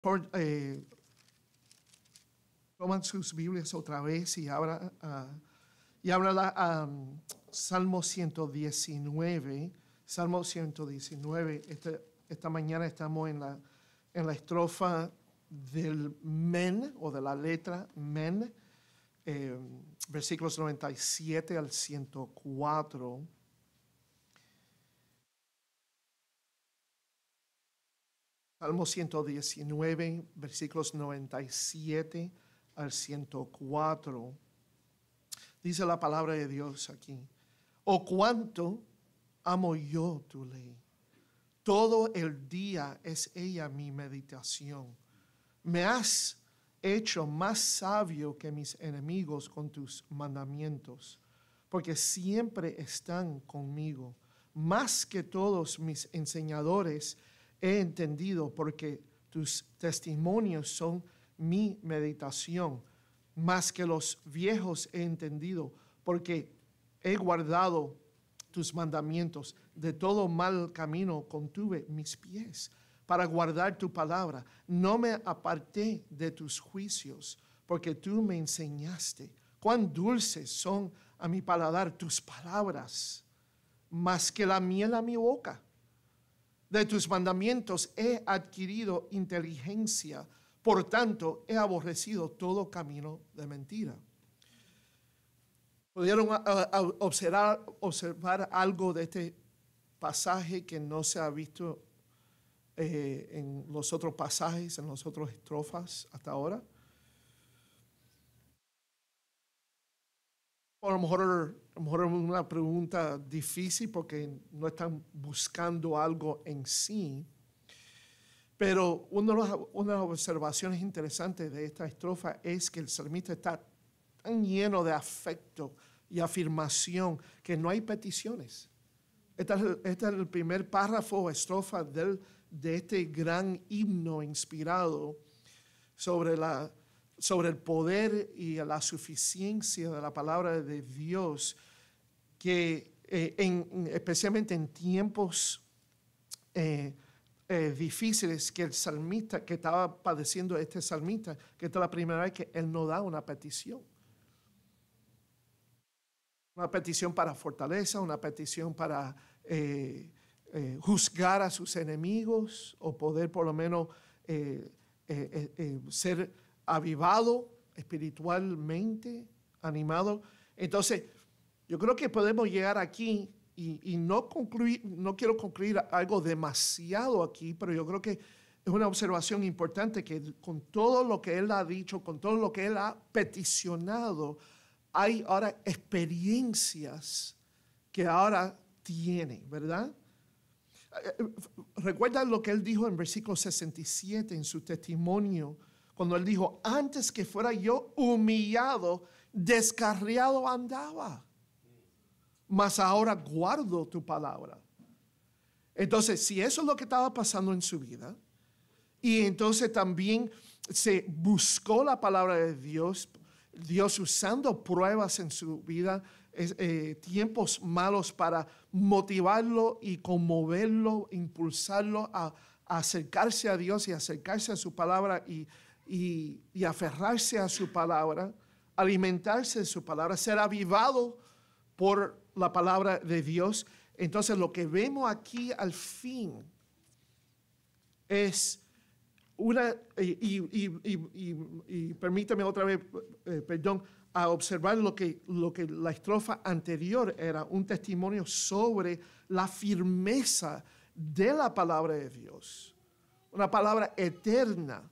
por, eh, toman sus Biblias otra vez y abra, ah, y la, ah, Salmo 119. Salmo 119. Este, esta mañana estamos en la, en la estrofa del men o de la letra men, eh, versículos 97 al 104. Salmo 119, versículos 97 al 104. Dice la palabra de Dios aquí. O oh, cuánto amo yo tu ley. Todo el día es ella mi meditación. Me has hecho más sabio que mis enemigos con tus mandamientos, porque siempre están conmigo, más que todos mis enseñadores he entendido porque tus testimonios son mi meditación. Más que los viejos he entendido porque he guardado tus mandamientos. De todo mal camino contuve mis pies para guardar tu palabra. No me aparté de tus juicios porque tú me enseñaste. Cuán dulces son a mi paladar tus palabras, más que la miel a mi boca. De tus mandamientos he adquirido inteligencia, por tanto he aborrecido todo camino de mentira. Pudieron ah, ah, ah, observar, algo de este pasaje que no se ha visto eh, en los otros pasajes, en las otras estrofas hasta ahora. O a lo mejor a lo mejor es una pregunta difícil porque no están buscando algo en sí, pero una de, las, observaciones interesantes de esta estrofa es que el salmista está tan lleno de afecto y afirmación que no hay peticiones. Este es, el, este es el primer párrafo o estrofa del, de este gran himno inspirado sobre, la, sobre el poder y la suficiencia de la palabra de Dios que eh, en, especialmente en tiempos eh, eh, difíciles que el salmista, que estaba padeciendo este salmista, que esta es la primera vez que él no da una petición. Una petición para fortaleza, una petición para juzgar a sus enemigos o poder por lo menos ser avivado espiritualmente, animado. Entonces, yo creo que podemos llegar aquí y, no concluir, no quiero concluir algo demasiado aquí, pero yo creo que es una observación importante que con todo lo que él ha dicho, con todo lo que él ha peticionado, hay ahora experiencias que ahora tiene, ¿verdad? Recuerda lo que él dijo en versículo 67 en su testimonio, cuando él dijo, antes que fuera yo humillado, descarriado andaba mas ahora guardo tu palabra. Entonces, si eso es lo que estaba pasando en su vida, y entonces también se buscó la palabra de Dios, Dios usando pruebas en su vida, eh, tiempos malos para motivarlo y conmoverlo, impulsarlo a, acercarse a Dios y acercarse a su palabra y, y aferrarse a su palabra, alimentarse de su palabra, ser avivado por la palabra de Dios. Entonces lo que vemos aquí al fin es una, y, permítame otra vez, eh, perdón, a observar lo que, lo que la estrofa anterior era, un testimonio sobre la firmeza de la palabra de Dios, una palabra eterna,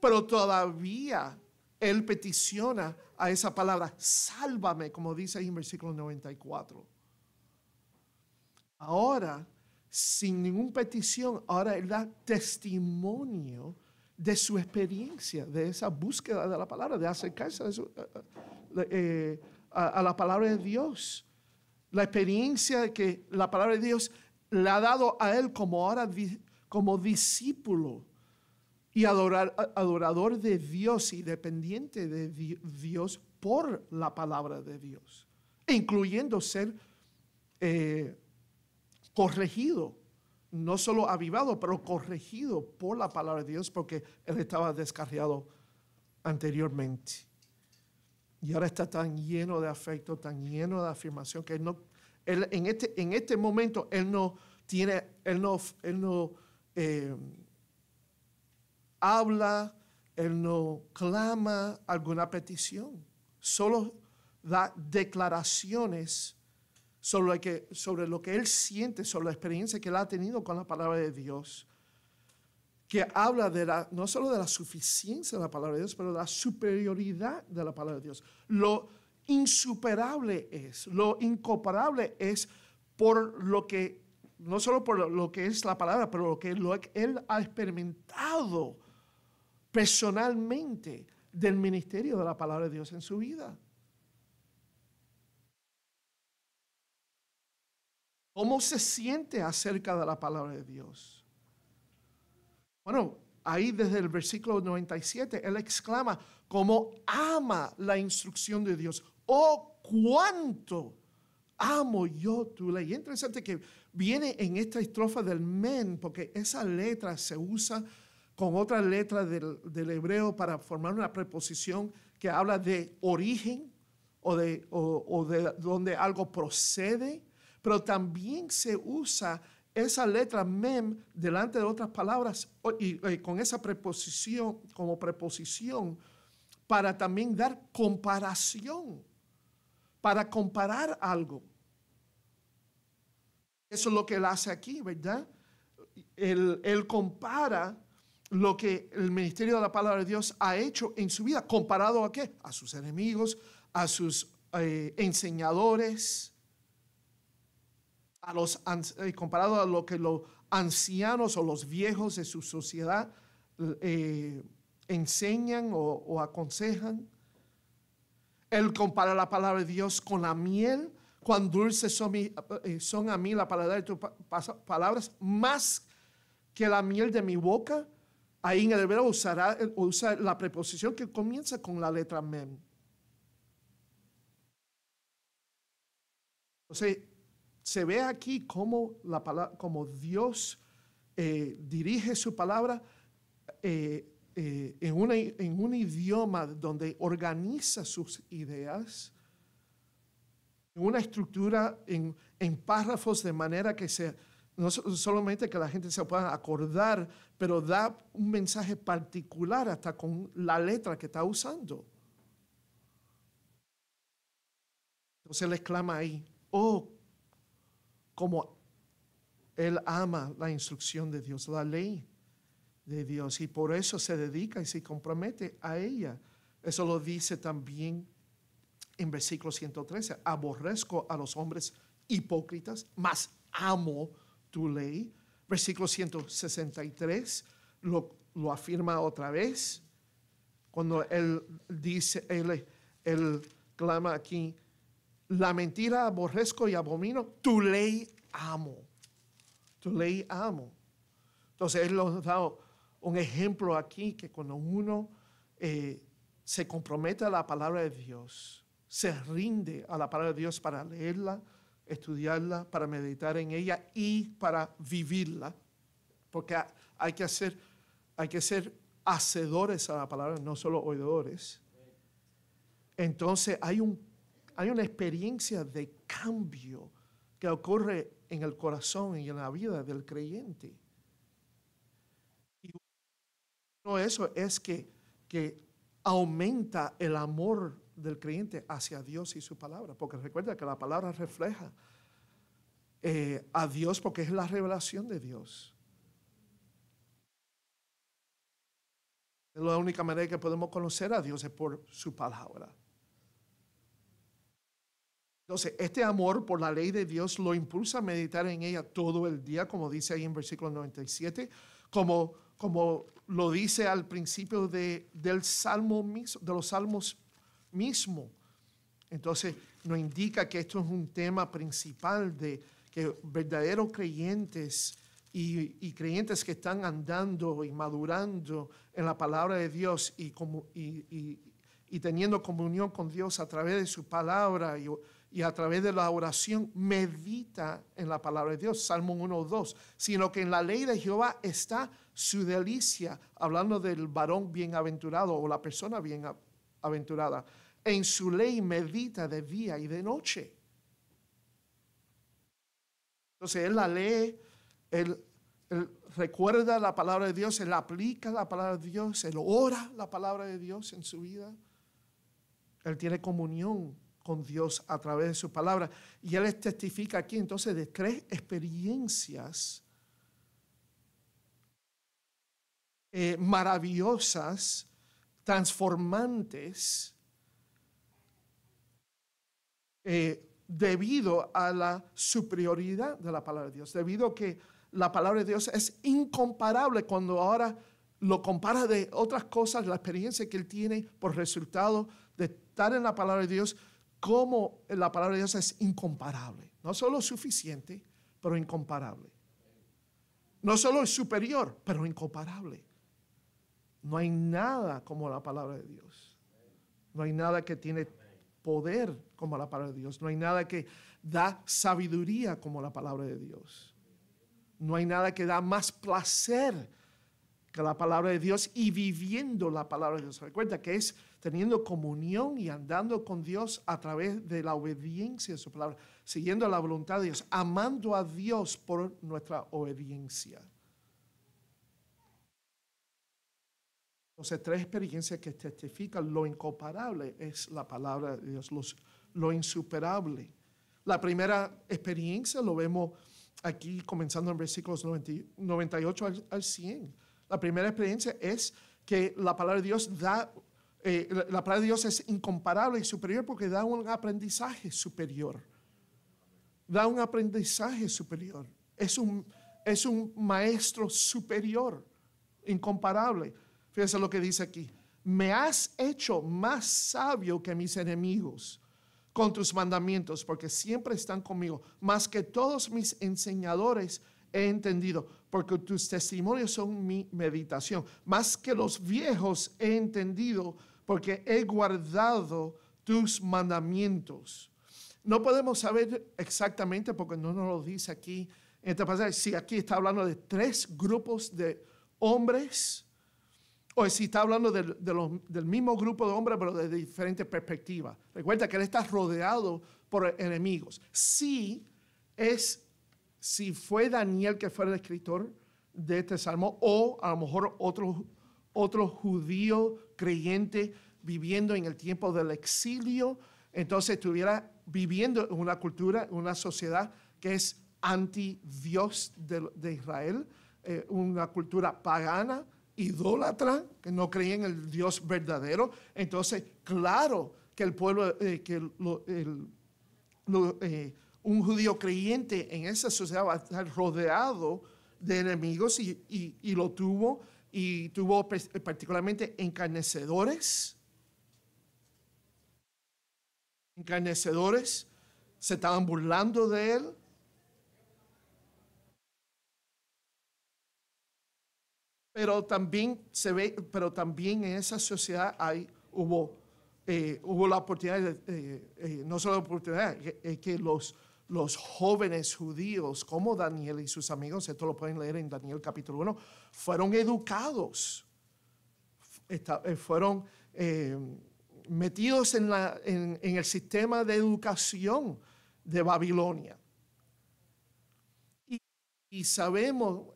pero todavía él peticiona a esa palabra, sálvame, como dice ahí en versículo 94. Ahora, sin ninguna petición, ahora Él da testimonio de su experiencia, de esa búsqueda de la palabra, de acercarse a, eh, la palabra de Dios. La experiencia de que la palabra de Dios le ha dado a Él como ahora como discípulo y adorador de Dios y dependiente de Dios por la palabra de Dios, e incluyendo ser eh, corregido, no solo avivado, pero corregido por la palabra de Dios porque él estaba descarriado anteriormente. Y ahora está tan lleno de afecto, tan lleno de afirmación que no, en, este, en este momento él no tiene, él no, él no eh, habla, Él no clama alguna petición, solo da declaraciones sobre lo que, sobre lo que Él siente, sobre la experiencia que Él ha tenido con la palabra de Dios que habla de la, no solo de la suficiencia de la palabra de Dios, pero de la superioridad de la palabra de Dios. Lo insuperable es, lo incomparable es por lo que, no solo por lo que es la palabra, pero lo que él ha experimentado personalmente del ministerio de la palabra de Dios en su vida. ¿Cómo se siente acerca de la palabra de Dios? Bueno, ahí desde el versículo 97, él exclama, como ama la instrucción de Dios. Oh, cuánto amo yo tu ley. Y interesante que viene en esta estrofa del men, porque esa letra se usa con otras letras del, hebreo para formar una preposición que habla de origen o de, de donde algo procede, pero también se usa esa letra mem delante de otras palabras y, con esa preposición como preposición para también dar comparación, para comparar algo. Eso es lo que él hace aquí, ¿verdad? él compara lo que el ministerio de la palabra de Dios ha hecho en su vida, comparado a qué? A sus enemigos, a sus eh, enseñadores, a los, eh, comparado a lo que los ancianos o los viejos de su sociedad eh, enseñan o, aconsejan. Él compara la palabra de Dios con la miel, cuán dulces son, a mí la palabra de tus palabras, más que la miel de mi boca Ahí en el verbo usará, eh, la preposición que comienza con la letra mem. Entonces, se ve aquí cómo, la Dios eh, dirige su palabra eh, en, un idioma donde organiza sus ideas, en una estructura, en, párrafos de manera que no solamente que la gente se pueda acordar, pero da un mensaje particular hasta con la letra que está usando. Entonces él exclama ahí, oh, como él ama la instrucción de Dios, la ley de Dios, y por eso se dedica y se compromete a ella. Eso lo dice también en versículo 113, aborrezco a los hombres hipócritas, mas amo tu ley. Versículo 163 lo, afirma otra vez cuando él dice, él, clama aquí, la mentira aborrezco y abomino, tu ley amo, tu ley amo. Entonces él nos da un ejemplo aquí que cuando uno eh, se compromete a la palabra de Dios, se rinde a la palabra de Dios para leerla, estudiarla, para meditar en ella y para vivirla, porque hay que, hacer, hay que ser hacedores a la palabra, no solo oidores. Entonces hay, un, hay una experiencia de cambio que ocurre en el corazón y en la vida del creyente. Y uno de eso es que, que aumenta el amor del creyente hacia Dios y su palabra, porque recuerda que la palabra refleja eh, a Dios porque es la revelación de Dios. La única manera que podemos conocer a Dios es por su palabra. Entonces, este amor por la ley de Dios lo impulsa a meditar en ella todo el día, como dice ahí en versículo 97, como, como lo dice al principio del salmo mismo, de los salmos mismo. Entonces nos indica que esto es un tema principal de que verdaderos creyentes y, creyentes que están andando y madurando en la palabra de Dios y, como, y, y teniendo comunión con Dios a través de su palabra y, a través de la oración, medita en la palabra de Dios, Salmo 1.2, sino que en la ley de Jehová está su delicia, hablando del varón bienaventurado o la persona bienaventurada aventurada. En su ley medita de día y de noche. Entonces él la lee, él, recuerda la palabra de Dios, él aplica la palabra de Dios, él ora la palabra de Dios en su vida. Él tiene comunión con Dios a través de su palabra. Y él testifica aquí entonces de tres experiencias eh, maravillosas transformantes eh, debido a la superioridad de la palabra de Dios, debido a que la palabra de Dios es incomparable cuando ahora lo compara de otras cosas, la experiencia que él tiene por resultado de estar en la palabra de Dios, como la palabra de Dios es incomparable. No solo suficiente, pero incomparable. No solo es superior, pero incomparable. No hay nada como la palabra de Dios. No hay nada que tiene poder como la palabra de Dios. No hay nada que da sabiduría como la palabra de Dios. No hay nada que da más placer que la palabra de Dios y viviendo la palabra de Dios. Recuerda que es teniendo comunión y andando con Dios a través de la obediencia de su palabra, siguiendo la voluntad de Dios, amando a Dios por nuestra obediencia. O sea, tres experiencias que testifican lo incomparable es la palabra de Dios, lo insuperable. La primera experiencia lo vemos aquí comenzando en versículos 98 al, 100. La primera experiencia es que la palabra de Dios da eh, la palabra de Dios es incomparable y superior porque da un aprendizaje superior. Da un aprendizaje superior. Es un, es un maestro superior, incomparable. Fíjense lo que dice aquí. Me has hecho más sabio que mis enemigos con tus mandamientos, porque siempre están conmigo. Más que todos mis enseñadores he entendido, porque tus testimonios son mi meditación. Más que los viejos he entendido, porque he guardado tus mandamientos. No podemos saber exactamente, porque no nos lo dice aquí si este aquí está hablando de tres grupos de hombres o si está hablando del, mismo grupo de hombres, pero de diferentes perspectivas. Recuerda que él está rodeado por enemigos. Si es, si fue Daniel que fue el escritor de este salmo, o a lo mejor otro, judío creyente viviendo en el tiempo del exilio, entonces estuviera viviendo en una cultura, en una sociedad que es anti-Dios de, Israel, eh, una cultura pagana idólatra que no creía en el Dios verdadero. Entonces, claro que el pueblo, eh, que lo, eh, un judío creyente en esa sociedad va a estar rodeado de enemigos y lo tuvo, y tuvo particularmente encarnecedores. Encarnecedores se estaban burlando de él, pero también se ve, pero también en esa sociedad hay, hubo, eh, hubo la oportunidad, eh, eh, no solo la oportunidad, es que los, los jóvenes judíos como Daniel y sus amigos, esto lo pueden leer en Daniel capítulo 1, fueron educados, fueron metidos en, la, en, el sistema de educación de Babilonia. Y, sabemos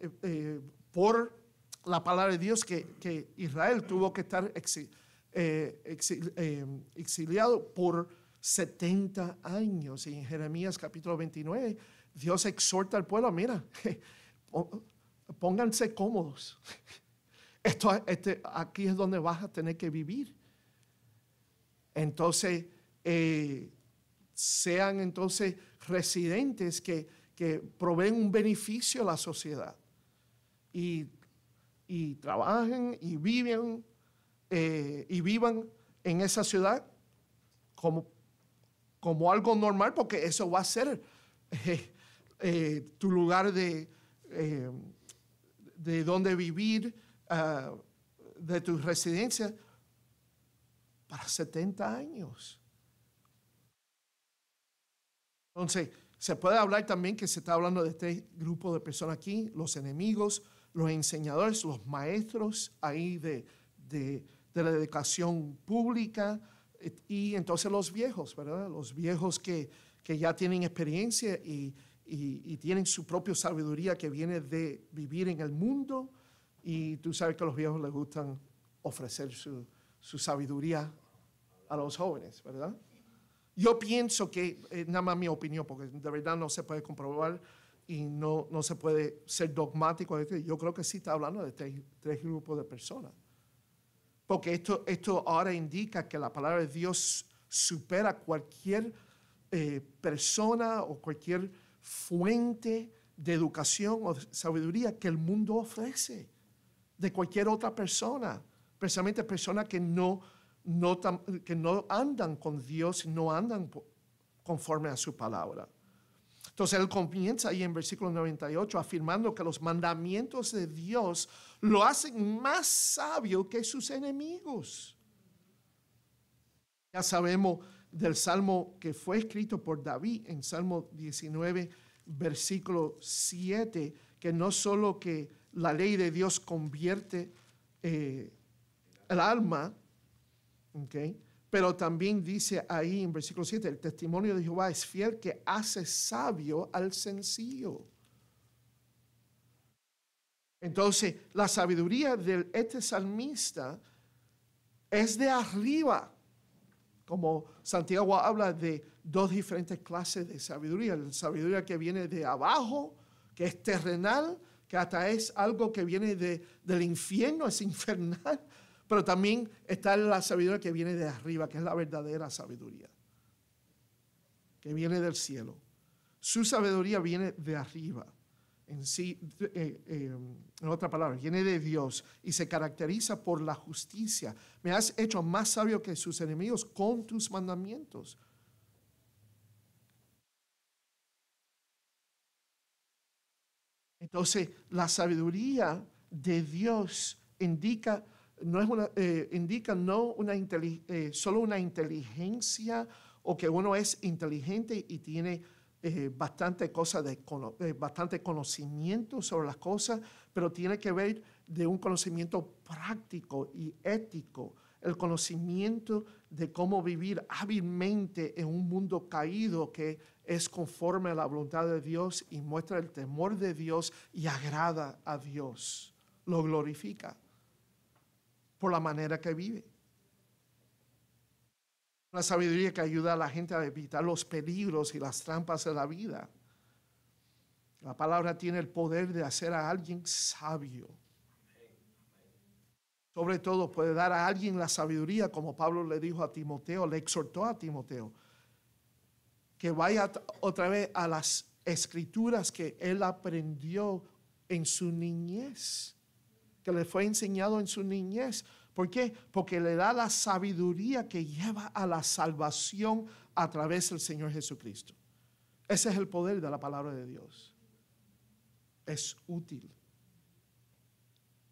por la palabra de Dios que, que Israel tuvo que estar eh, eh, exiliado por 70 años. Y en Jeremías capítulo 29, Dios exhorta al pueblo, mira, pónganse cómodos. Esto, este, aquí es donde vas a tener que vivir. Entonces, eh, sean entonces residentes que, que proveen un beneficio a la sociedad. Y y trabajen y vivan, eh, y vivan en esa ciudad como, algo normal, porque eso va a ser eh, eh, tu lugar de, de donde vivir, ah, de tu residencia, para 70 años. Entonces, se puede hablar también que se está hablando de este grupo de personas aquí, los enemigos, los enseñadores, los maestros ahí de, la educación pública eh, y entonces los viejos, ¿verdad? Los viejos que, ya tienen experiencia y, tienen su propia sabiduría que viene de vivir en el mundo y tú sabes que a los viejos les gustan ofrecer su, sabiduría a los jóvenes, ¿verdad? Yo pienso que, eh, nada más mi opinión, porque de verdad no se puede comprobar, y no, se puede ser dogmático. Yo creo que sí está hablando de tres, grupos de personas. Porque esto, ahora indica que la palabra de Dios supera cualquier eh, persona o cualquier fuente de educación o sabiduría que el mundo ofrece, de cualquier otra persona, precisamente personas que no, que no andan con Dios, no andan conforme a su palabra. Entonces él comienza ahí en versículo 98 afirmando que los mandamientos de Dios lo hacen más sabio que sus enemigos. Ya sabemos del salmo que fue escrito por David en Salmo 19, versículo 7, que no solo que la ley de Dios convierte eh, el alma, ¿ok?, pero también dice ahí en versículo 7, el testimonio de Jehová es fiel que hace sabio al sencillo. Entonces, la sabiduría de este salmista es de arriba. Como Santiago habla de dos diferentes clases de sabiduría. La sabiduría que viene de abajo, que es terrenal, que hasta es algo que viene de, del infierno, es infernal pero también está la sabiduría que viene de arriba, que es la verdadera sabiduría, que viene del cielo. Su sabiduría viene de arriba, en sí, eh, eh, en otra palabra, viene de Dios y se caracteriza por la justicia. Me has hecho más sabio que sus enemigos con tus mandamientos. Entonces, la sabiduría de Dios indica no es una, eh, indica no una eh, solo una inteligencia o que uno es inteligente y tiene eh, bastante, de, bastante conocimiento sobre las cosas, pero tiene que ver de un conocimiento práctico y ético, el conocimiento de cómo vivir hábilmente en un mundo caído que es conforme a la voluntad de Dios y muestra el temor de Dios y agrada a Dios, lo glorifica por la manera que vive. La sabiduría que ayuda a la gente a evitar los peligros y las trampas de la vida. La palabra tiene el poder de hacer a alguien sabio. Sobre todo puede dar a alguien la sabiduría, como Pablo le dijo a Timoteo, le exhortó a Timoteo, que vaya otra vez a las escrituras que él aprendió en su niñez que le fue enseñado en su niñez. ¿Por qué? Porque le da la sabiduría que lleva a la salvación a través del Señor Jesucristo. Ese es el poder de la palabra de Dios. Es útil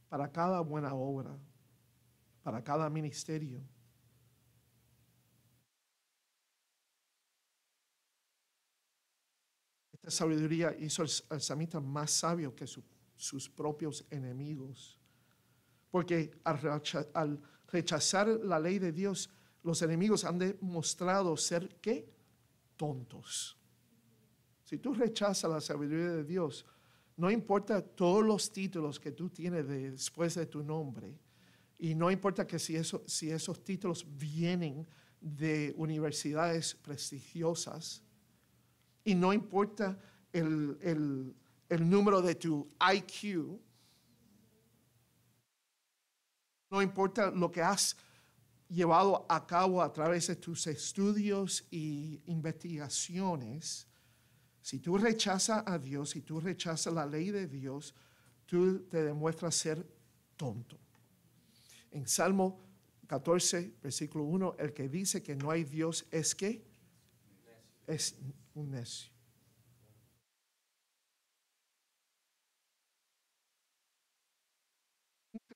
para cada buena obra, para cada ministerio. Esta sabiduría hizo al, samita más sabio que sus propios enemigos porque al rechazar la ley de Dios, los enemigos han demostrado ser qué? Tontos. Si tú rechazas la sabiduría de Dios, no importa todos los títulos que tú tienes después de tu nombre, y no importa que si, esos títulos vienen de universidades prestigiosas, y no importa el número de tu IQ, no importa lo que has llevado a cabo a través de tus estudios y investigaciones, si tú rechazas a Dios, si tú rechazas la ley de Dios, tú te demuestras ser tonto. En Salmo 14, versículo 1, el que dice que no hay Dios es que es un necio.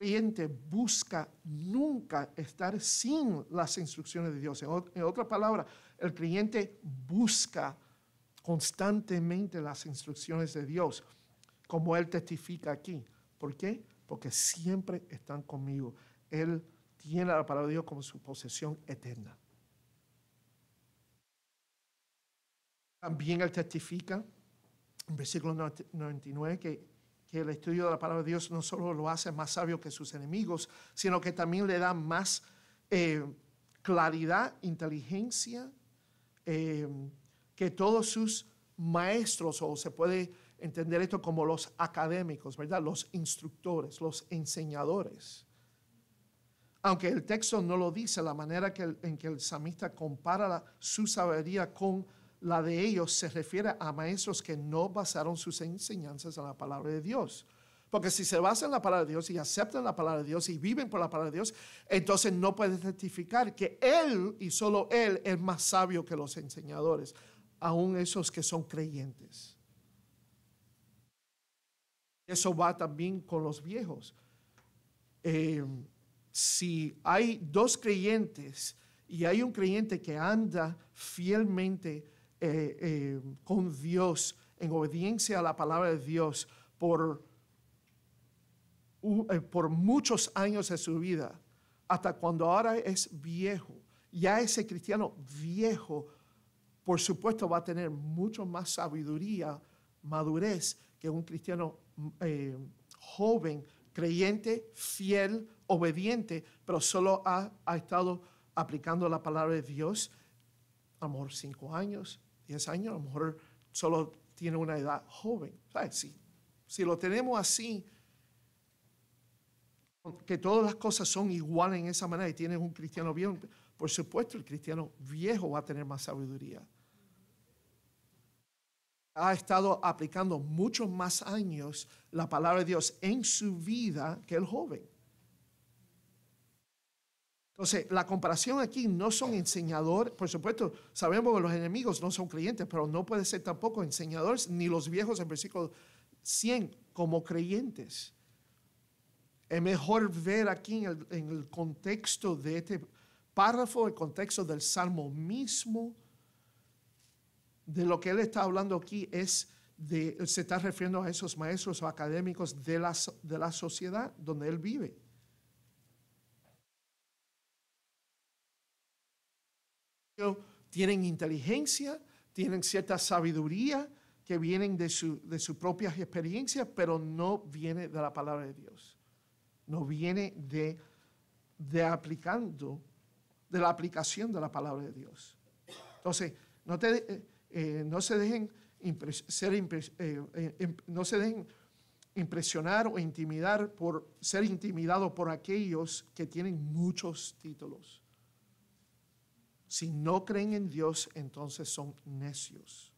El cliente busca nunca estar sin las instrucciones de Dios. En, otras otra palabra, el cliente busca constantemente las instrucciones de Dios, como Él testifica aquí. ¿Por qué? Porque siempre están conmigo. Él tiene la palabra de Dios como su posesión eterna. También Él testifica en versículo 99 que que el estudio de la palabra de Dios no solo lo hace más sabio que sus enemigos, sino que también le da más eh, claridad, inteligencia, eh, que todos sus maestros, o se puede entender esto como los académicos, ¿verdad? Los instructores, los enseñadores. Aunque el texto no lo dice, la manera en que el samista compara su sabiduría con la de ellos se refiere a maestros que no basaron sus enseñanzas en la palabra de Dios. Porque si se basan en la palabra de Dios y aceptan la palabra de Dios y viven por la palabra de Dios, entonces no pueden certificar que Él y solo Él es más sabio que los enseñadores, aún esos que son creyentes. Eso va también con los viejos. Eh, si hay dos creyentes y hay un creyente que anda fielmente, eh, eh, con Dios, en obediencia a la palabra de Dios por, eh, por muchos años de su vida, hasta cuando ahora es viejo. Ya ese cristiano viejo, por supuesto, va a tener mucho más sabiduría, madurez, que un cristiano joven, creyente, fiel, obediente, pero solo ha, ha estado aplicando la palabra de Dios, amor, cinco años, 10 años, a lo mejor solo tiene una edad joven. Si, si lo tenemos así, que todas las cosas son iguales en esa manera y tienes un cristiano viejo, por supuesto el cristiano viejo va a tener más sabiduría. Ha estado aplicando muchos más años la palabra de Dios en su vida que el joven. Entonces, la comparación aquí no son enseñadores, por supuesto, sabemos que los enemigos no son creyentes, pero no puede ser tampoco enseñadores, ni los viejos en versículo 100 como creyentes. Es mejor ver aquí en el, contexto de este párrafo, el contexto del salmo mismo, de lo que él está hablando aquí es de, se está refiriendo a esos maestros o académicos de de la sociedad donde él vive. tienen inteligencia, tienen cierta sabiduría que vienen de, su, de sus propias experiencias, pero no viene de la palabra de Dios. No viene de, de aplicando, de la aplicación de la palabra de Dios. Entonces, no, te, eh, eh, no se dejen eh, no se dejen impresionar o intimidar por ser intimidado por aquellos que tienen muchos títulos si no creen en Dios, entonces son necios.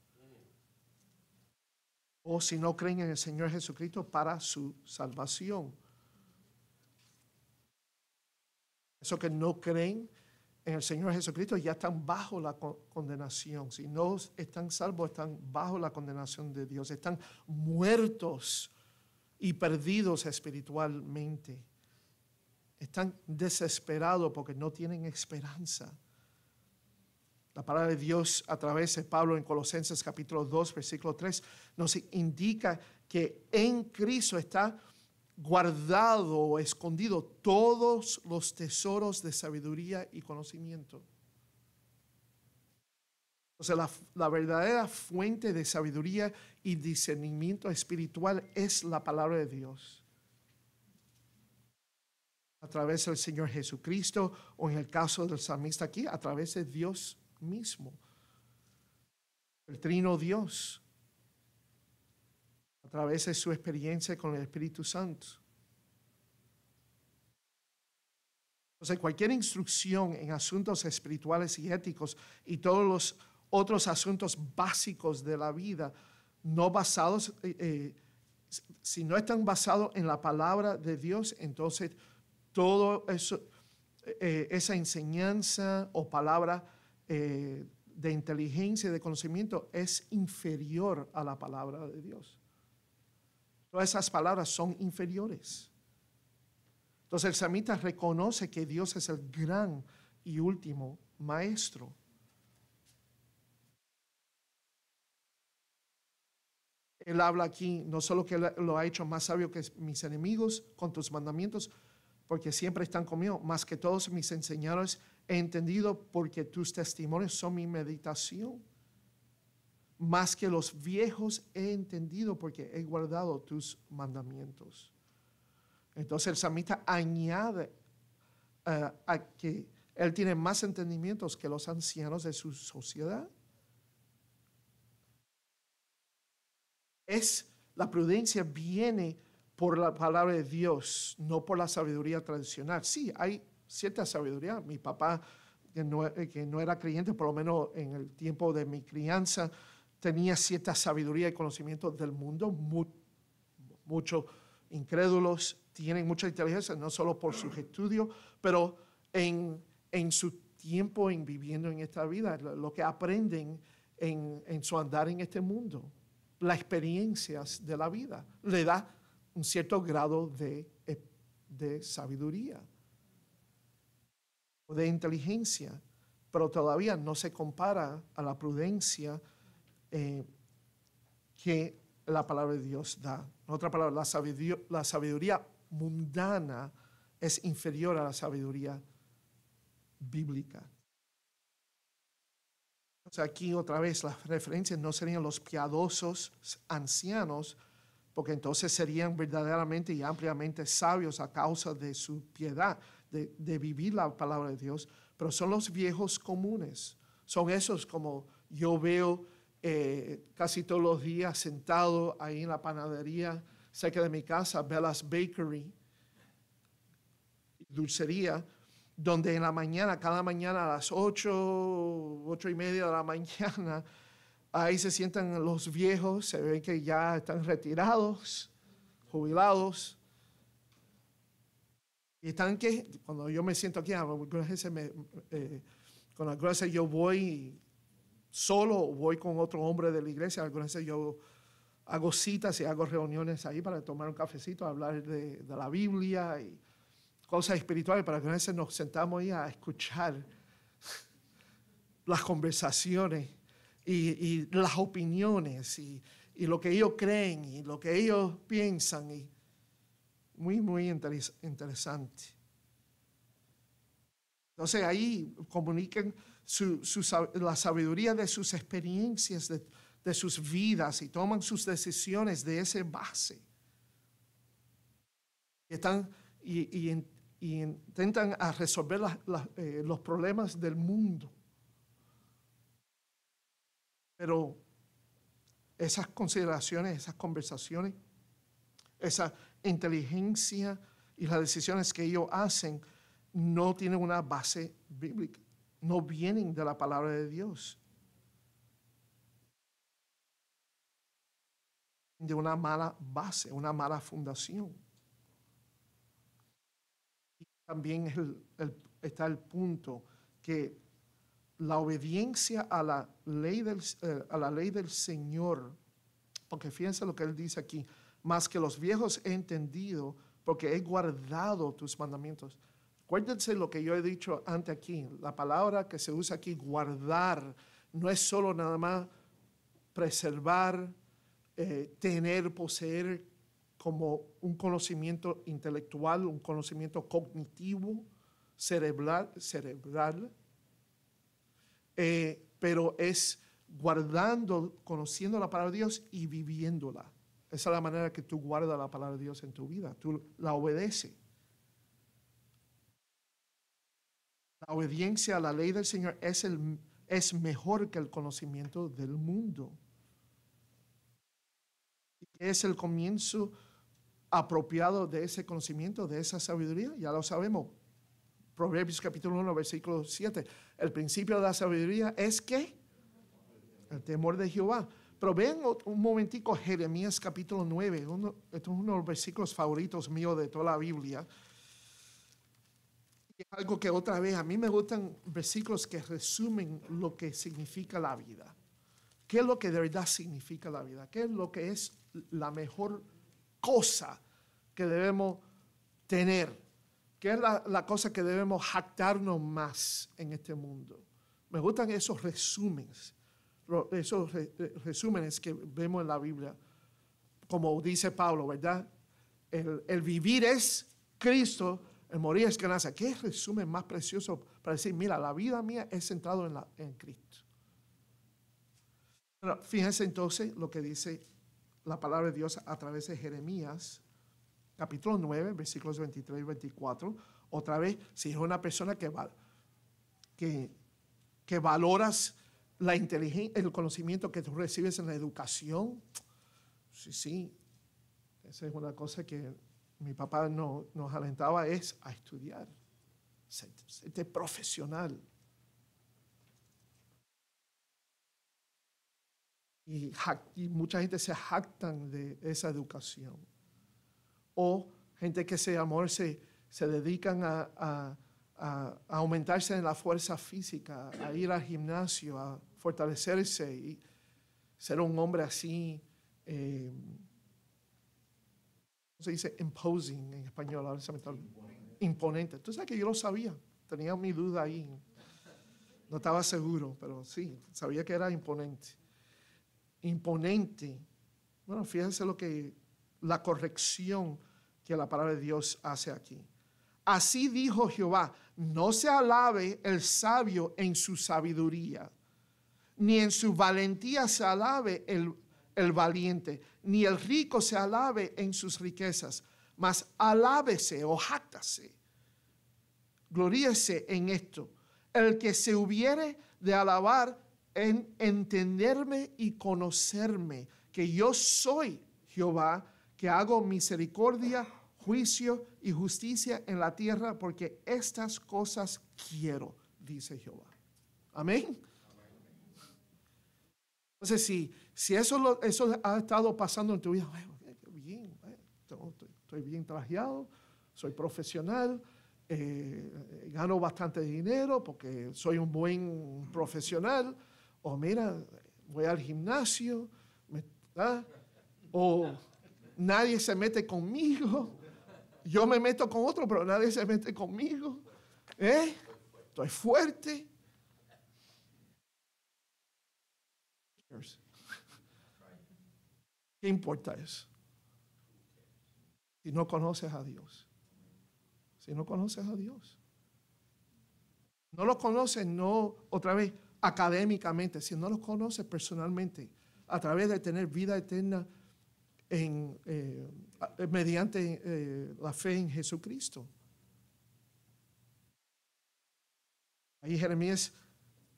O si no creen en el Señor Jesucristo para su salvación. Eso que no creen en el Señor Jesucristo ya están bajo la condenación. Si no están salvos, están bajo la condenación de Dios. Están muertos y perdidos espiritualmente. Están desesperados porque no tienen esperanza. La palabra de Dios a través de Pablo en Colosenses capítulo 2, versículo 3, nos indica que en Cristo está guardado o escondido todos los tesoros de sabiduría y conocimiento. O sea, la, la, verdadera fuente de sabiduría y discernimiento espiritual es la palabra de Dios. A través del Señor Jesucristo o en el caso del salmista aquí, a través de Dios mismo, el trino Dios, a través de su experiencia con el Espíritu Santo. Entonces, cualquier instrucción en asuntos espirituales y éticos y todos los otros asuntos básicos de la vida, no basados, eh, eh, si no están basados en la palabra de Dios, entonces todo eso, eh, esa enseñanza o palabra eh, de inteligencia y de conocimiento es inferior a la palabra de Dios. Todas esas palabras son inferiores. Entonces el samita reconoce que Dios es el gran y último maestro. Él habla aquí no solo que lo ha hecho más sabio que mis enemigos con tus mandamientos, porque siempre están conmigo, más que todos mis enseñadores He entendido porque tus testimonios son mi meditación. Más que los viejos he entendido porque he guardado tus mandamientos. Entonces el samita añade eh, a que él tiene más entendimientos que los ancianos de su sociedad. Es la prudencia viene por la palabra de Dios, no por la sabiduría tradicional. Sí, hay cierta sabiduría. Mi papá, eh, que no, era creyente, por lo menos en el tiempo de mi crianza, tenía cierta sabiduría y conocimiento del mundo. muchos incrédulos tienen mucha inteligencia, no solo por sus estudios, pero en, su tiempo en viviendo en esta vida, lo que aprenden en, su andar en este mundo, las experiencias de la vida, le da un cierto grado de sabiduría de inteligencia, pero todavía no se compara a la prudencia eh, que la palabra de Dios da. En otra palabra, la sabiduría, mundana es inferior a la sabiduría bíblica. aquí otra vez las referencias no serían los piadosos ancianos, porque entonces serían verdaderamente y ampliamente sabios a causa de su piedad de, vivir la palabra de Dios, pero son los viejos comunes. Son esos como yo veo eh, casi todos los días sentado ahí en la panadería cerca de mi casa, Bella's Bakery, dulcería, donde en la mañana, cada mañana a las ocho ocho y media de la mañana, ahí se sientan los viejos, se ven que ya están retirados, jubilados, y están que, cuando yo me siento aquí, algunas veces me, eh, con algunas veces yo voy solo, voy con otro hombre de la iglesia, algunas veces yo hago citas y hago reuniones ahí para tomar un cafecito, hablar de, la Biblia y cosas espirituales, para algunas veces nos sentamos ahí a escuchar las conversaciones y, las opiniones y, y, lo que ellos creen y lo que ellos piensan. Y, muy, muy interesante. Entonces ahí comunican la sabiduría de sus experiencias, de, sus vidas y toman sus decisiones de ese base. Y, están, y, intentan a resolver eh, los problemas del mundo. Pero esas consideraciones, esas conversaciones, esas inteligencia y las decisiones que ellos hacen no tienen una base bíblica, no vienen de la palabra de Dios. De una mala base, una mala fundación. también está el punto que la obediencia a la, ley eh, a la ley del Señor, porque fíjense lo que él dice aquí, más que los viejos he entendido, porque he guardado tus mandamientos. Acuérdense lo que yo he dicho antes aquí. La palabra que se usa aquí, guardar, no es solo nada más preservar, eh, tener, poseer como un conocimiento intelectual, un conocimiento cognitivo, cerebral, cerebral eh, pero es guardando, conociendo la palabra de Dios y viviéndola. Esa es la manera que tú guardas la palabra de Dios en tu vida. Tú la obedeces. La obediencia a la ley del Señor es, el, es mejor que el conocimiento del mundo. Es el comienzo apropiado de ese conocimiento, de esa sabiduría. Ya lo sabemos. Proverbios capítulo 1, versículo 7. El principio de la sabiduría es que el temor de Jehová. Pero ven un momentico Jeremías capítulo 9, uno, esto es uno de los versículos favoritos míos de toda la Biblia. Es algo que otra vez, a mí me gustan versículos que resumen lo que significa la vida. ¿Qué es lo que de verdad significa la vida? ¿Qué es lo que es la mejor cosa que debemos tener? ¿Qué es la, la cosa que debemos jactarnos más en este mundo? Me gustan esos resúmenes esos resúmenes que vemos en la Biblia, como dice Pablo, ¿verdad? El, vivir es Cristo, el morir es ganancia. ¿Qué resumen más precioso para decir, mira, la vida mía es centrada en, Cristo? fíjense entonces lo que dice la palabra de Dios a través de Jeremías, capítulo 9, versículos 23 y 24. Otra vez, si es una persona que, va, que, que valoras la inteligencia, el conocimiento que tú recibes en la educación. Sí, sí. Esa es una cosa que mi papá no, nos alentaba es a estudiar, Serte profesional. Y, y, mucha gente se jactan de esa educación. O gente que se, amor, se, se dedican a, a aumentarse en la fuerza física, a ir al gimnasio, a, fortalecerse y ser un hombre así, eh, ¿cómo se dice? Imposing en español, ahora se me está imponente. imponente. Tú sabes que yo lo sabía, tenía mi duda ahí, no estaba seguro, pero sí, sabía que era imponente. Imponente. Bueno, fíjense lo que la corrección que la palabra de Dios hace aquí. Así dijo Jehová, no se alabe el sabio en su sabiduría ni en su valentía se alabe el, valiente, ni el rico se alabe en sus riquezas, mas alábese o jactase, Gloríese en esto. El que se hubiere de alabar en entenderme y conocerme, que yo soy Jehová, que hago misericordia, juicio y justicia en la tierra, porque estas cosas quiero, dice Jehová. Amén. Entonces, si, si eso, eso ha estado pasando en tu vida, eh, estoy, bien trajeado, soy profesional, eh, gano bastante dinero porque soy un buen profesional, o mira, voy al gimnasio, ¿ah? o nadie se mete conmigo, yo me meto con otro, pero nadie se mete conmigo, ¿eh? estoy fuerte, ¿Qué importa eso? Si no conoces a Dios. Si no conoces a Dios. No lo conoces, no otra vez académicamente, si no lo conoces personalmente, a través de tener vida eterna en, eh, mediante eh, la fe en Jesucristo. Ahí Jeremías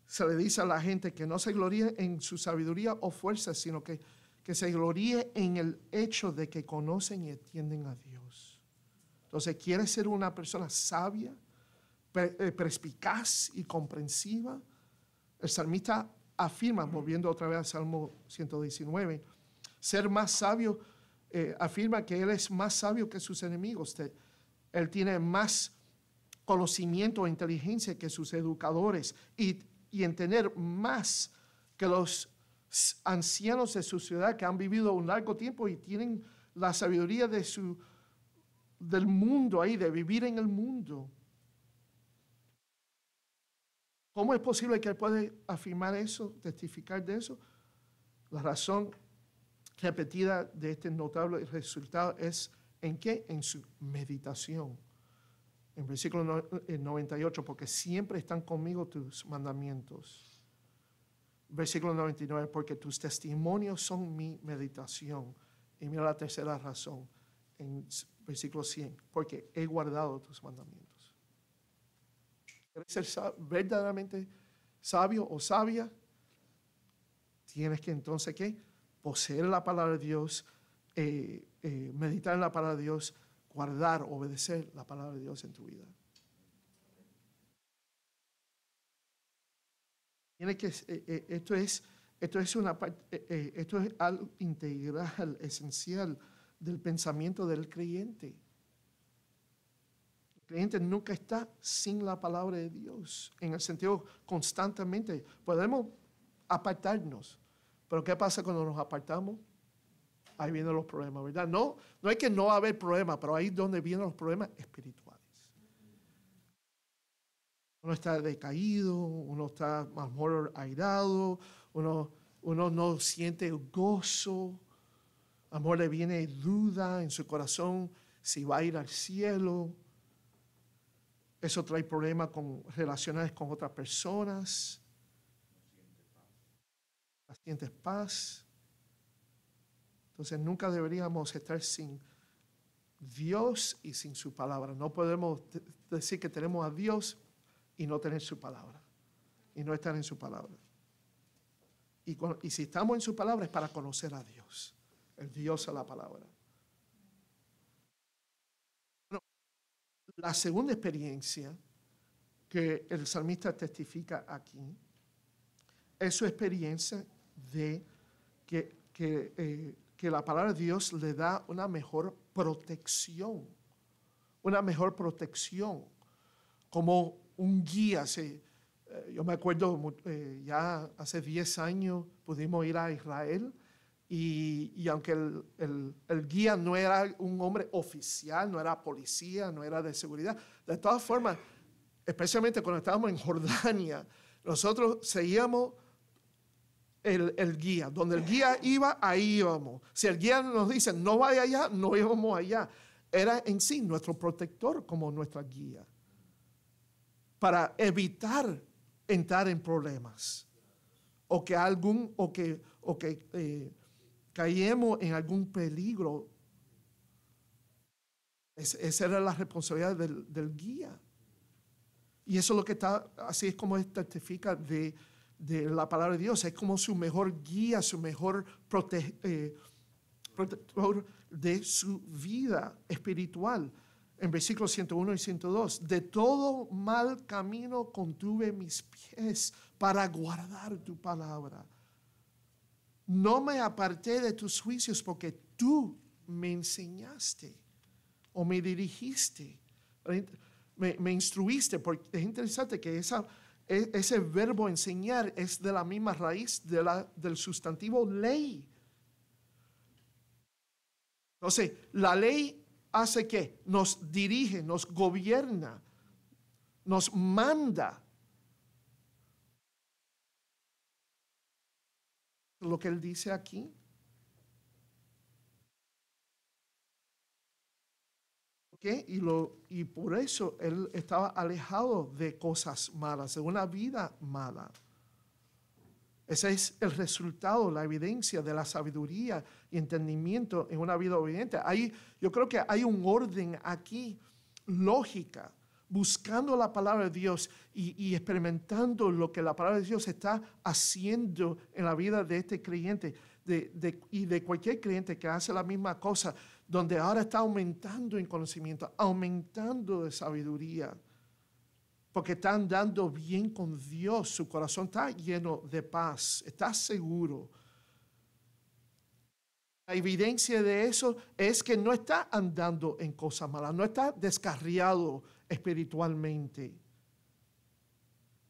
se le dice a la gente que no se gloríe en su sabiduría o fuerza, sino que, que se gloríe en el hecho de que conocen y entienden a Dios. Entonces, ¿quiere ser una persona sabia, eh, perspicaz y comprensiva? El salmista afirma, volviendo otra vez al Salmo 119, ser más sabio, eh, afirma que Él es más sabio que sus enemigos. él tiene más conocimiento e inteligencia que sus educadores y y en tener más que los ancianos de su ciudad que han vivido un largo tiempo y tienen la sabiduría de su, del mundo ahí, de vivir en el mundo. ¿Cómo es posible que él puede afirmar eso, testificar de eso? La razón repetida de este notable resultado es en qué? En su meditación en versículo 98, eh, porque siempre están conmigo tus mandamientos. Versículo 99, porque tus testimonios son mi meditación. Y mira la tercera razón, en versículo 100, porque he guardado tus mandamientos. ¿Quieres ser verdaderamente sabio o sabia? Tienes que entonces, ¿qué? Poseer la palabra de Dios, eh, eh, meditar en la palabra de Dios, guardar, obedecer la palabra de Dios en tu vida. Tiene que, eh, eh, esto es, esto es, una, eh, esto es algo integral, esencial del pensamiento del creyente. El creyente nunca está sin la palabra de Dios, en el sentido constantemente. Podemos apartarnos, pero ¿qué pasa cuando nos apartamos? ahí vienen los problemas, ¿verdad? No, no es que no va a haber problemas, pero ahí donde vienen los problemas espirituales. Uno está decaído, uno está más airado, uno, uno no siente gozo, a lo le viene duda en su corazón si va a ir al cielo. Eso trae problemas con, relaciones con otras personas. Sientes paz. Entonces nunca deberíamos estar sin Dios y sin su palabra. No podemos decir que tenemos a Dios y no tener su palabra. Y no estar en su palabra. Y, si estamos en su palabra es para conocer a Dios. El Dios a la palabra. la segunda experiencia que el salmista testifica aquí es su experiencia de que, eh, que la palabra de Dios le da una mejor protección, una mejor protección, como un guía. Se, eh, yo me acuerdo, eh, ya hace 10 años pudimos ir a Israel y, aunque el, el, guía no era un hombre oficial, no era policía, no era de seguridad, de todas formas, especialmente cuando estábamos en Jordania, nosotros seguíamos el, guía. Donde el guía iba, ahí íbamos. Si el guía nos dice, no vaya allá, no íbamos allá. Era en sí nuestro protector como nuestra guía. Para evitar entrar en problemas. O que algún, o que, o que eh, en algún peligro. esa era la responsabilidad del, guía. Y eso es lo que está, así es como testifica de de la palabra de Dios. Es como su mejor guía, su mejor eh, protector de su vida espiritual. En versículos 101 y 102, de todo mal camino contuve mis pies para guardar tu palabra. No me aparté de tus juicios porque tú me enseñaste o me dirigiste, me instruiste. Porque es interesante que esa e, ese verbo enseñar es de la misma raíz de la, del sustantivo ley. Entonces, la ley hace que nos dirige, nos gobierna, nos manda. Lo que él dice aquí Y, lo, y por eso él estaba alejado de cosas malas, de una vida mala. Ese es el resultado, la evidencia de la sabiduría y entendimiento en una vida obediente. Ahí, yo creo que hay un orden aquí, lógica, buscando la palabra de Dios y, experimentando lo que la palabra de Dios está haciendo en la vida de este creyente de, y de cualquier creyente que hace la misma cosa donde ahora está aumentando en conocimiento, aumentando de sabiduría, porque está andando bien con Dios, su corazón está lleno de paz, está seguro. La evidencia de eso es que no está andando en cosas malas, no está descarriado espiritualmente.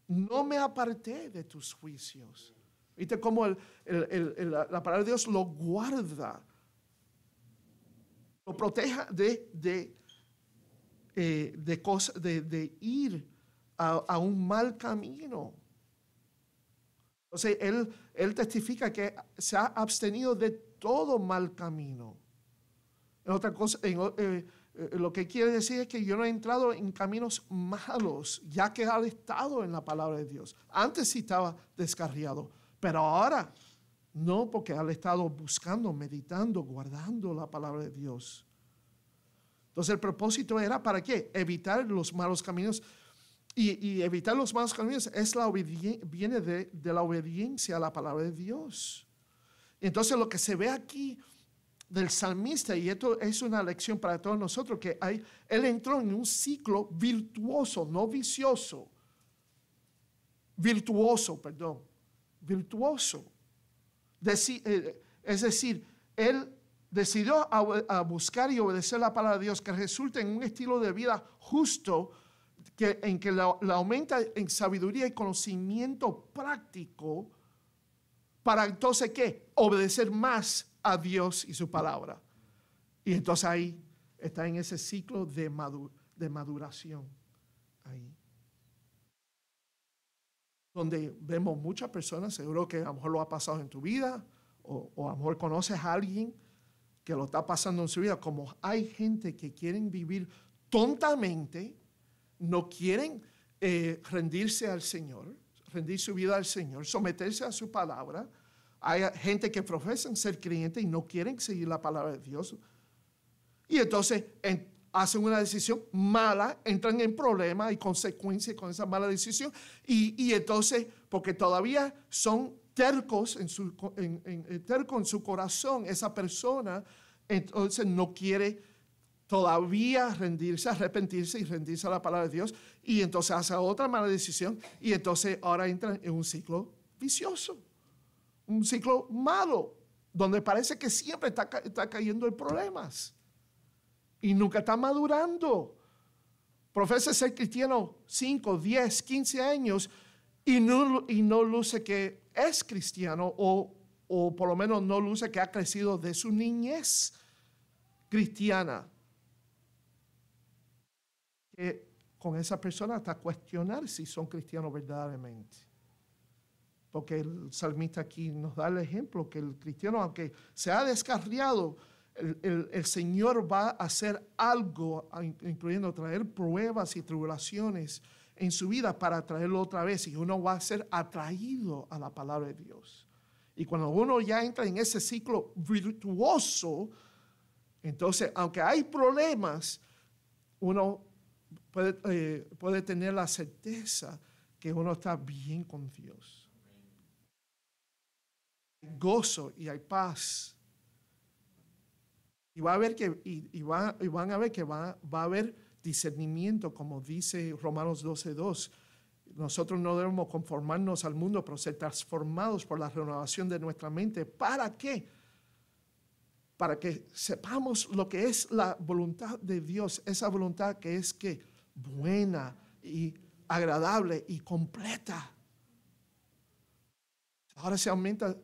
No me aparté de tus juicios. Viste cómo la palabra de Dios lo guarda lo proteja de, de, eh, de, ir a, un mal camino. Entonces, él, él testifica que se ha abstenido de todo mal camino. En otra cosa, eh, eh, lo que quiere decir es que yo no he entrado en caminos malos, ya que he estado en la palabra de Dios. Antes sí estaba descarriado, pero ahora no porque ha estado buscando, meditando, guardando la palabra de Dios. Entonces el propósito era para qué? Evitar los malos caminos. Y, evitar los malos caminos es la viene de, la obediencia a la palabra de Dios. Entonces lo que se ve aquí del salmista, y esto es una lección para todos nosotros, que hay, él entró en un ciclo virtuoso, no vicioso. Virtuoso, perdón. Virtuoso. Eh, es decir, él decidió a, buscar y obedecer la palabra de Dios que resulta en un estilo de vida justo que, en que la, aumenta en sabiduría y conocimiento práctico para entonces qué? Obedecer más a Dios y su palabra. Y entonces ahí está en ese ciclo de, de maduración. Ahí donde vemos muchas personas, seguro que a lo mejor lo ha pasado en tu vida, o, a lo mejor conoces a alguien que lo está pasando en su vida, como hay gente que quieren vivir tontamente, no quieren eh, rendirse al Señor, rendir su vida al Señor, someterse a su palabra. Hay gente que profesan ser creyente y no quieren seguir la palabra de Dios. Y entonces, en, hacen una decisión mala, entran en problemas y consecuencias con esa mala decisión. Y, entonces, porque todavía son tercos en su, eh, su corazón, esa persona entonces no quiere todavía rendirse, arrepentirse y rendirse a la palabra de Dios. Y entonces hace otra mala decisión y entonces ahora entran en un ciclo vicioso, un ciclo malo, donde parece que siempre está, está cayendo en problemas y nunca está madurando. Profesa ser cristiano 5, 10, 15 años y no, y no luce que es cristiano o, o por lo menos no luce que ha crecido de su niñez cristiana. Que con esa persona hasta cuestionar si son cristianos verdaderamente. Porque el salmista aquí nos da el ejemplo que el cristiano, aunque se ha descarriado, el, Señor va a hacer algo, incluyendo traer pruebas y tribulaciones en su vida para traerlo otra vez y uno va a ser atraído a la palabra de Dios. Y cuando uno ya entra en ese ciclo virtuoso, entonces, aunque hay problemas, uno puede, eh, puede tener la certeza que uno está bien con Dios. Hay gozo y hay paz y, va a ver que, van a ver que va, va a haber discernimiento, como dice Romanos 12.2. Nosotros no debemos conformarnos al mundo, pero ser transformados por la renovación de nuestra mente. ¿Para qué? Para que sepamos lo que es la voluntad de Dios, esa voluntad que es que buena y agradable y completa. Ahora se aumenta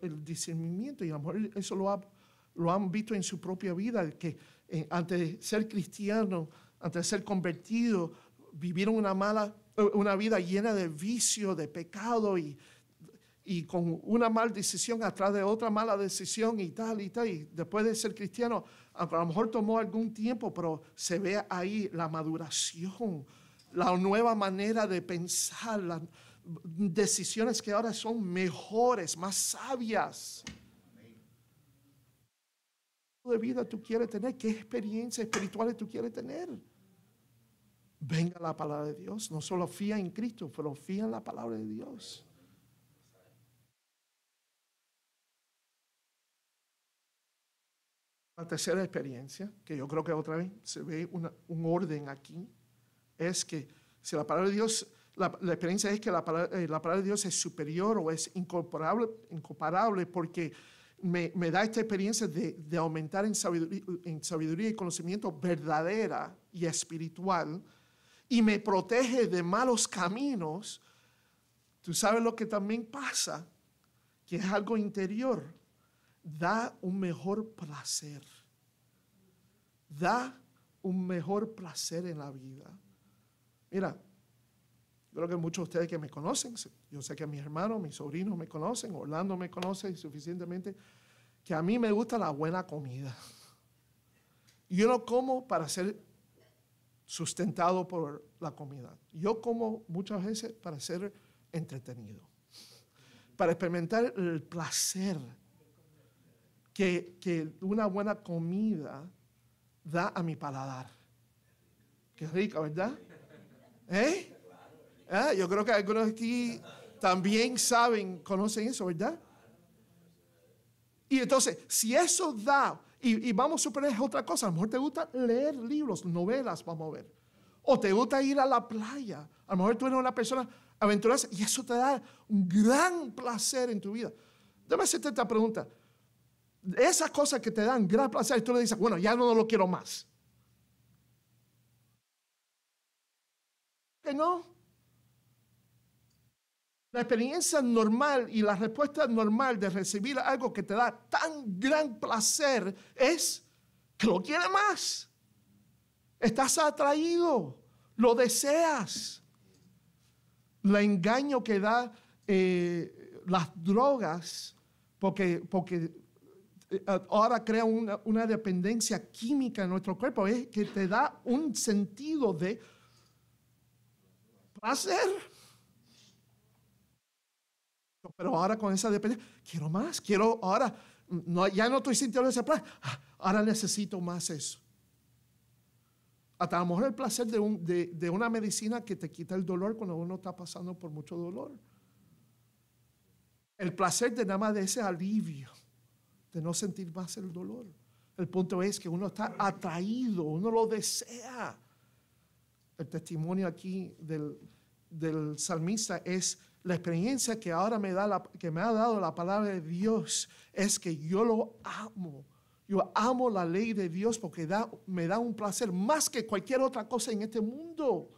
el discernimiento y a lo eso lo va lo han visto en su propia vida, que eh, antes de ser cristiano, antes de ser convertido, vivieron una mala, eh, una vida llena de vicio, de pecado y, y con una mala decisión atrás de otra mala decisión y tal y tal. Y después de ser cristiano, a lo mejor tomó algún tiempo, pero se ve ahí la maduración, la nueva manera de pensar, las decisiones que ahora son mejores, más sabias de vida tú quieres tener, qué experiencias espirituales tú quieres tener. Venga la palabra de Dios, no solo fía en Cristo, pero fía en la palabra de Dios. La tercera experiencia, que yo creo que otra vez se ve un orden aquí, es que si la palabra de Dios, la, experiencia es que eh, la, palabra de Dios es superior o es incomparable, incomparable porque me, da esta experiencia de, aumentar en sabiduría, en sabiduría, y conocimiento verdadera y espiritual y me protege de malos caminos, tú sabes lo que también pasa, que es algo interior, da un mejor placer, da un mejor placer en la vida. Mira, creo que muchos de ustedes que me conocen, yo sé que mis hermanos, mis sobrinos me conocen, Orlando me conoce suficientemente, que a mí me gusta la buena comida. Yo no como para ser sustentado por la comida. Yo como muchas veces para ser entretenido, para experimentar el placer que, una buena comida da a mi paladar. Qué rica, ¿verdad? ¿Eh? Ah, yo creo que algunos aquí también saben, conocen eso, ¿verdad? Y entonces, si eso da, y, vamos a suponer otra cosa, a lo mejor te gusta leer libros, novelas, vamos a ver. O te gusta ir a la playa. A lo mejor tú eres una persona aventurosa y eso te da un gran placer en tu vida. Déjame hacerte esta pregunta. Esas cosas que te dan gran placer, tú le dices, bueno, ya no lo quiero más. Que no. La experiencia normal y la respuesta normal de recibir algo que te da tan gran placer es que lo quieres más. Estás atraído, lo deseas. El engaño que da eh, las drogas, porque, porque eh, ahora crea una dependencia química en nuestro cuerpo, es que te da un sentido de placer pero ahora con esa dependencia, quiero más, quiero ahora, no, ya no estoy sintiendo ese placer, ah, ahora necesito más eso. Hasta a lo mejor el placer de, un, de, una medicina que te quita el dolor cuando uno está pasando por mucho dolor. El placer de nada más de ese alivio, de no sentir más el dolor. El punto es que uno está atraído, uno lo desea. El testimonio aquí del, del salmista es la experiencia que ahora me, da que me ha dado la palabra de Dios es que yo lo amo. Yo amo la ley de Dios porque da, me da un placer más que cualquier otra cosa en este mundo.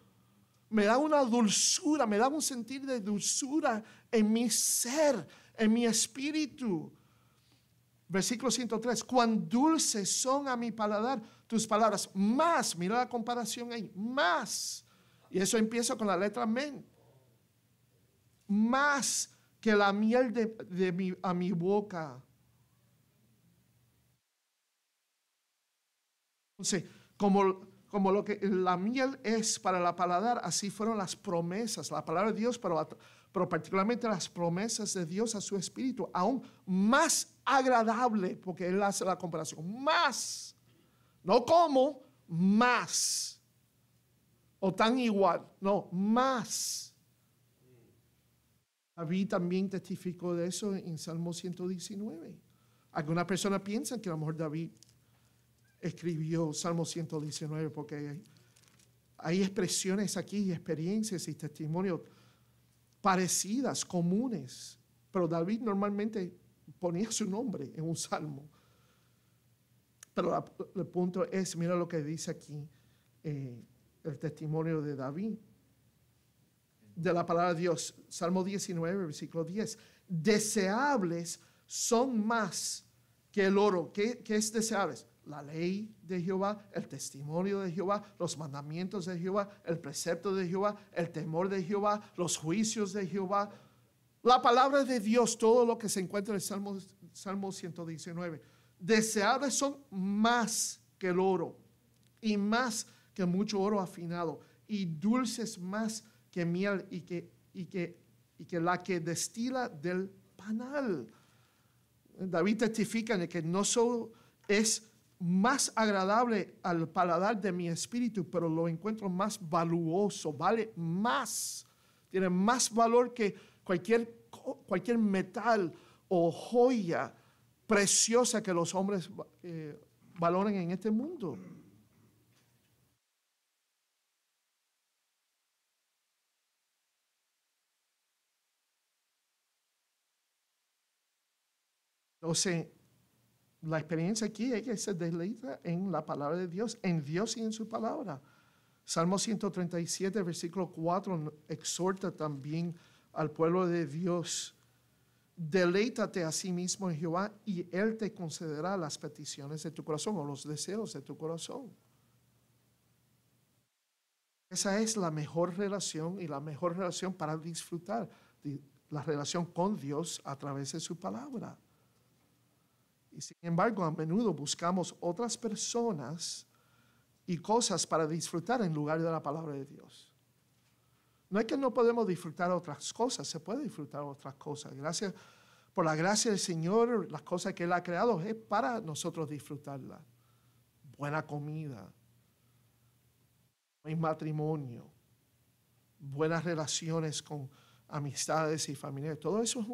Me da una dulzura, me da un sentir de dulzura en mi ser, en mi espíritu. Versículo 103, cuán dulces son a mi paladar tus palabras, más, mira la comparación ahí, más. Y eso empieza con la letra men más que la miel de, a mi boca. Entonces, como, como lo que la miel es para la paladar, así fueron las promesas, la palabra de Dios, pero, pero particularmente las promesas de Dios a su espíritu, aún más agradable, porque Él hace la comparación, más, no como, más, o tan igual, no, más David también testificó de eso en Salmo 119. Algunas personas piensan que a lo mejor David escribió Salmo 119 porque hay expresiones aquí, experiencias y testimonios parecidas, comunes, pero David normalmente ponía su nombre en un salmo. Pero el punto es, mira lo que dice aquí eh, el testimonio de David de la palabra de Dios. Salmo 19, versículo 10. Deseables son más que el oro. ¿Qué, es deseables? La ley de Jehová, el testimonio de Jehová, los mandamientos de Jehová, el precepto de Jehová, el temor de Jehová, los juicios de Jehová. La palabra de Dios, todo lo que se encuentra en el Salmo, Salmo 119. Deseables son más que el oro y más que mucho oro afinado y dulces más que miel y que, y que, y que la que destila del panal. David testifica de que no solo es más agradable al paladar de mi espíritu, pero lo encuentro más valuoso, vale más, tiene más valor que cualquier, cualquier metal o joya preciosa que los hombres eh, valoren en este mundo. Entonces, la experiencia aquí es que se deleita en la palabra de Dios, en Dios y en su palabra. Salmo 137, versículo 4, exhorta también al pueblo de Dios, deleítate a sí mismo en Jehová y Él te concederá las peticiones de tu corazón o los deseos de tu corazón. Esa es la mejor relación y la mejor relación para disfrutar de la relación con Dios a través de su palabra sin embargo, a menudo buscamos otras personas y cosas para disfrutar en lugar de la palabra de Dios. No es que no podemos disfrutar otras cosas, se puede disfrutar otras cosas. Gracias por la gracia del Señor, las cosas que Él ha creado es para nosotros disfrutarlas. Buena comida, buen matrimonio, buenas relaciones con amistades y familiares. Todo eso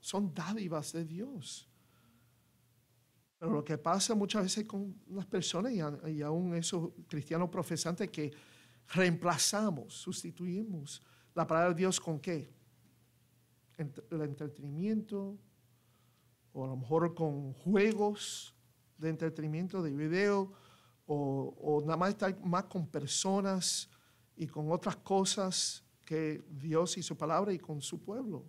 son dádivas de Dios. Pero lo que pasa muchas veces con las personas y, aún esos cristianos profesantes que reemplazamos, sustituimos la palabra de Dios con qué? el entretenimiento, o a lo mejor con juegos de entretenimiento, de video, o, o, nada más estar más con personas y con otras cosas que Dios y su palabra y con su pueblo.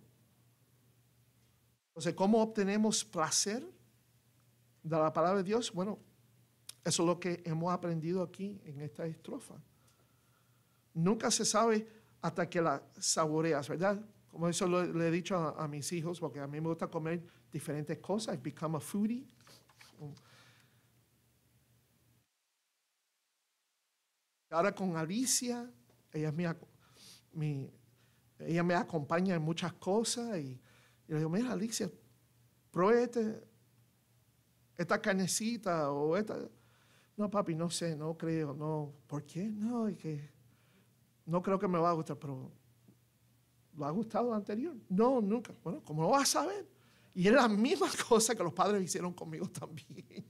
Entonces, ¿cómo obtenemos placer? de la palabra de Dios, bueno, eso es lo que hemos aprendido aquí en esta estrofa. Nunca se sabe hasta que la saboreas, ¿verdad? Como eso le he dicho a, mis hijos, porque a mí me gusta comer diferentes cosas. I've become a foodie. Ahora con Alicia, ella, es mi, ella me acompaña en muchas cosas y, y le digo, mira Alicia, pruébete esta carnecita o esta. No, papi, no sé, no creo, no. ¿Por qué? No, es que no creo que me va a gustar, pero ¿lo ha gustado anterior? No, nunca. Bueno, ¿cómo lo vas a saber? Y era la misma cosa que los padres hicieron conmigo también.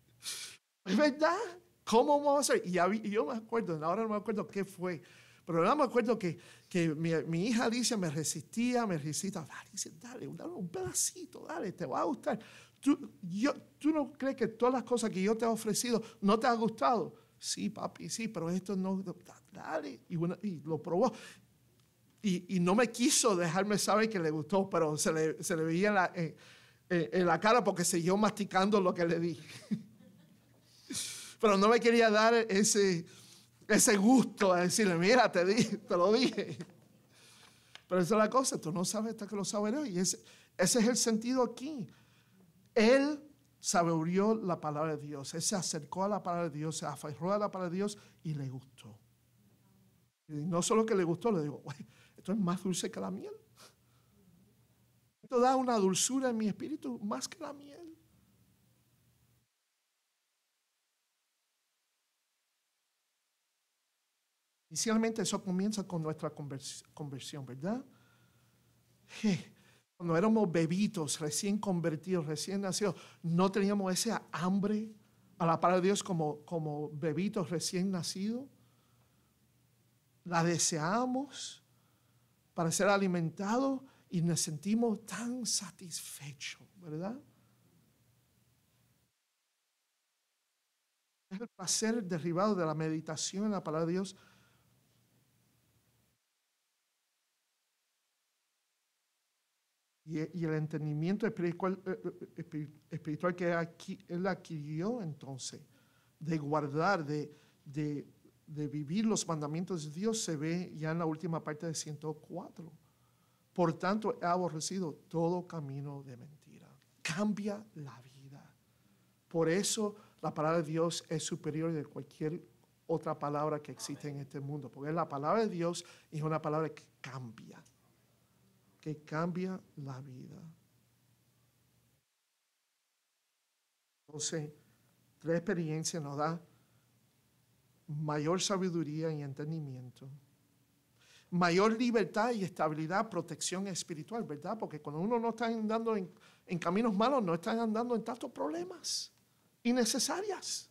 es verdad. ¿Cómo vamos a hacer? Y, yo me acuerdo, ahora no me acuerdo qué fue, pero ahora me acuerdo que, que mi, hija dice, me resistía, me resistía, dale, dale, un pedacito, dale, te va a gustar tú, yo, ¿Tú no crees que todas las cosas que yo te he ofrecido no te han gustado? Sí, papi, sí, pero esto no... Dale. Y, y lo probó. Y, y, no me quiso dejarme saber que le gustó, pero se le, se le veía en la, en, la cara porque siguió masticando lo que le di. pero no me quería dar ese, ese gusto a decirle, mira, te, di te lo dije. Pero esa es la cosa, tú no sabes hasta que lo sabes Y ese, ese es el sentido aquí. Él saboreó la palabra de Dios, él se acercó a la palabra de Dios, se aferró a la palabra de Dios y le gustó. Y no solo que le gustó, le digo, esto es más dulce que la miel. Esto da una dulzura en mi espíritu más que la miel. Inicialmente eso comienza con nuestra conversión, ¿verdad? Je, cuando éramos bebitos, recién convertidos, recién nacidos, no teníamos esa hambre a la palabra de Dios como, como bebitos recién nacidos. La deseamos para ser alimentados y nos sentimos tan satisfechos, ¿verdad? Es el placer derivado de la meditación en la palabra de Dios Eh, y, el entendimiento espiritual, eh, eh, que él adquirió entonces, de guardar, de, vivir los mandamientos de Dios, se ve ya en la última parte de 104. Por tanto, he aborrecido todo camino de mentira. Cambia la vida. Por eso la palabra de Dios es superior de cualquier otra palabra que existe en este mundo, porque la palabra de Dios es una palabra que cambia que cambia la vida. Entonces, tres experiencias nos da mayor sabiduría y entendimiento, mayor libertad y estabilidad, protección espiritual, ¿verdad? Porque cuando uno no está andando en, caminos malos, no está andando en tantos problemas innecesarias.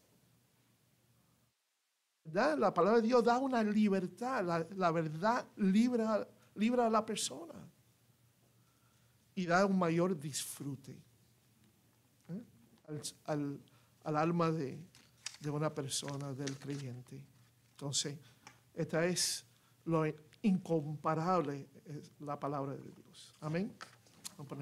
La palabra de Dios da una libertad, la, la verdad libra, libra a la persona y da un mayor disfrute ¿eh? al, alma de, una persona, del creyente. Entonces, esta es lo incomparable, es la palabra de Dios. Amén. Vamos